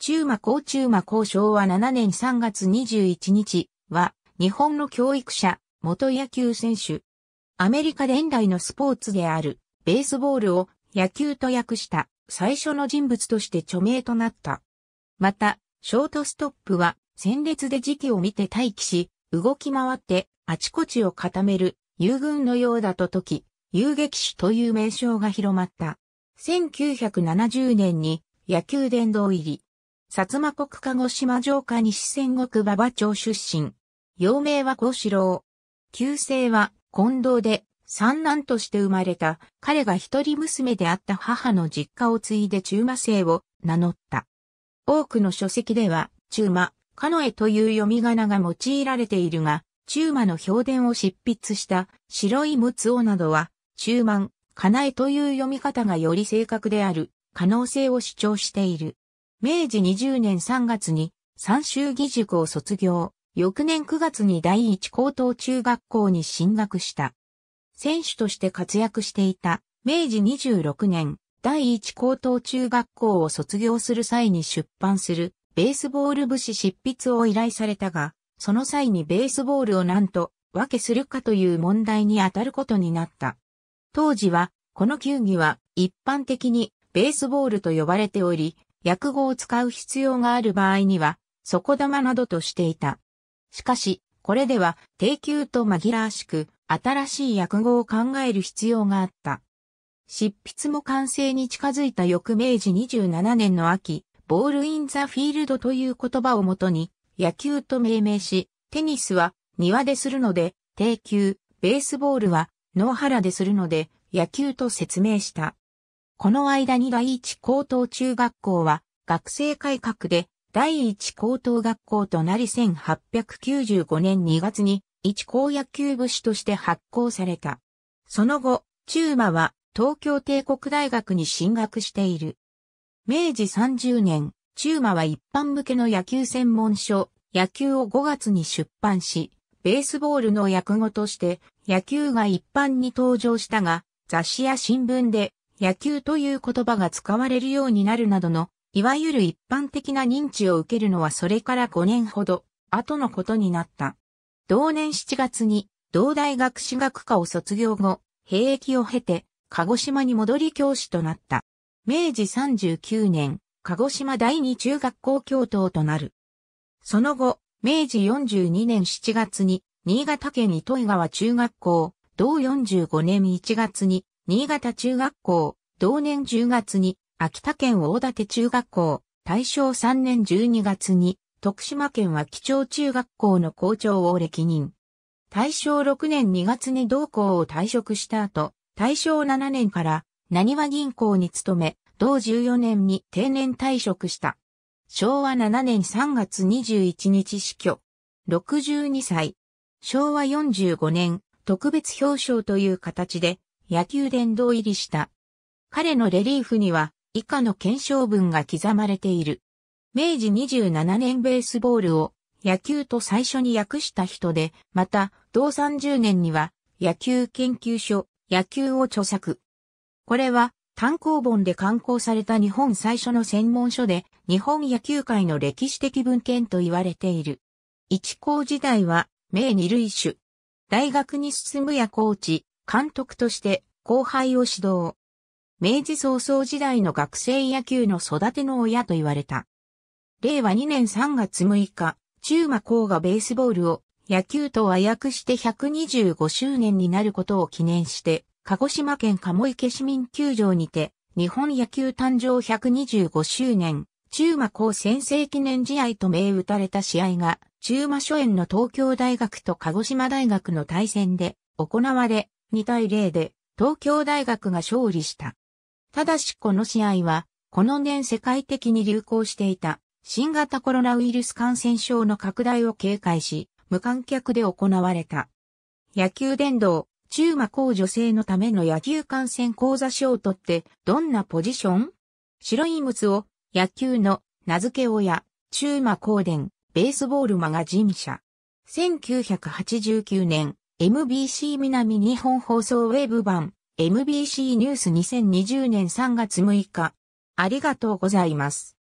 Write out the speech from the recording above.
中馬高中馬高昭和7年3月21日は、日本の教育者、元野球選手。アメリカ伝来のスポーツである、ベースボールを野球と訳した最初の人物として著名となった。また、ショートストップは、戦列で時期を見て待機し、動き回って、あちこちを固める、遊軍のようだと説き、遊撃手という名称が広まった。1970年に野球殿堂入り。薩摩国鹿児島城下西戦国馬場町出身。幼名は幸四郎。旧姓は近藤で三男として生まれた彼が一人娘であった母の実家を継いで中馬姓を名乗った。多くの書籍では中馬、カノエという読み仮名が用いられているが、中馬の評伝を執筆した白い陸尾などは中馬カナエという読み方がより正確である可能性を主張している。明治20年3月に三州義塾を卒業、翌年9月に第一高等中学校に進学した。選手として活躍していた明治26年、第一高等中学校を卒業する際に出版するベースボール部士執筆を依頼されたが、その際にベースボールを何と分けするかという問題に当たることになった。当時は、この球技は一般的にベースボールと呼ばれており、薬語を使う必要がある場合には、底玉などとしていた。しかし、これでは定休と紛らわしく、新しい薬語を考える必要があった。執筆も完成に近づいた翌明治27年の秋、ボールインザフィールドという言葉をもとに、野球と命名し、テニスは庭でするので、定休、ベースボールは野原でするので、野球と説明した。この間に第一高等中学校は学生改革で第一高等学校となり1895年2月に一高野球部士として発行された。その後、中馬は東京帝国大学に進学している。明治30年、中馬は一般向けの野球専門書、野球を5月に出版し、ベースボールの訳語として野球が一般に登場したが、雑誌や新聞で野球という言葉が使われるようになるなどの、いわゆる一般的な認知を受けるのはそれから5年ほど後のことになった。同年7月に、同大学士学科を卒業後、兵役を経て、鹿児島に戻り教師となった。明治39年、鹿児島第二中学校教頭となる。その後、明治42年7月に、新潟県糸井川中学校、同45年1月に、新潟中学校、同年10月に、秋田県大館中学校、大正3年12月に、徳島県は基調中学校の校長を歴任。大正6年2月に同校を退職した後、大正7年から、浪は銀行に勤め、同14年に定年退職した。昭和7年3月21日死去。62歳。昭和45年、特別表彰という形で、野球殿堂入りした。彼のレリーフには以下の検証文が刻まれている。明治27年ベースボールを野球と最初に訳した人で、また同30年には野球研究所、野球を著作。これは単行本で刊行された日本最初の専門書で、日本野球界の歴史的文献と言われている。一校時代は、名二類種。大学に進むやコーチ、監督として後輩を指導。明治早々時代の学生野球の育ての親と言われた。令和2年3月6日、中馬甲がベースボールを野球と和訳して125周年になることを記念して、鹿児島県鴨池市民球場にて、日本野球誕生125周年、中馬高先制記念試合と銘打たれた試合が、中馬初演の東京大学と鹿児島大学の対戦で行われ、2対0で東京大学が勝利した。ただしこの試合は、この年世界的に流行していた新型コロナウイルス感染症の拡大を警戒し、無観客で行われた。野球殿堂、中馬高女性のための野球観戦講座賞を取って、どんなポジション白いむつを、野球の名付け親、中馬高伝、ベースボールマガジン社。1989年、MBC 南日本放送ウェブ版 MBC ニュース2020年3月6日。ありがとうございます。